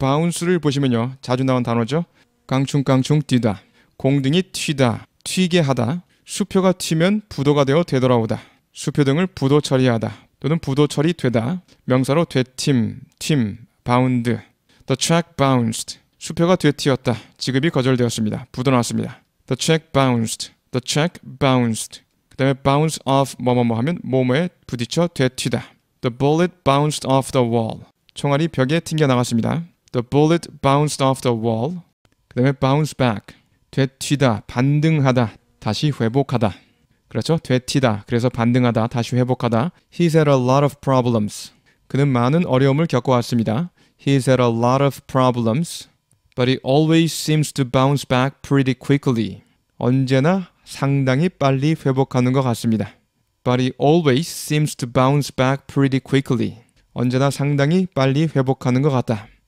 바운스를 보시면요. 자주 나온 단어죠. 깡충깡충 뛰다. 공등이 튀다. 튀게 하다. 수표가 튀면 부도가 되어 되돌아오다. 수표 등을 부도 처리하다. 또는 부도 처리되다. 명사로 되팀, 팀, 바운드. The check bounced. 수표가 되튀었다. 지급이 거절되었습니다. 부도 나왔습니다. The check bounced. The check bounced. 그 다음에 bounce off 뭐뭐뭐 하면 뭐뭐에 부딪혀 되튀다. The bullet bounced off the wall. 총알이 벽에 튕겨 나갔습니다. The bullet bounced off the wall. 그 다음에 bounce back. 되튀다, 반등하다, 다시 회복하다. 그렇죠? 되튀다. 그래서 반등하다, 다시 회복하다. He's had a lot of problems. 그는 많은 어려움을 겪어왔습니다. He's had a lot of problems. But he always seems to bounce back pretty quickly. 언제나 상당히 빨리 회복하는 것 같습니다. But he always seems to bounce back pretty quickly. 언제나 상당히 빨리 회복하는 것 같다.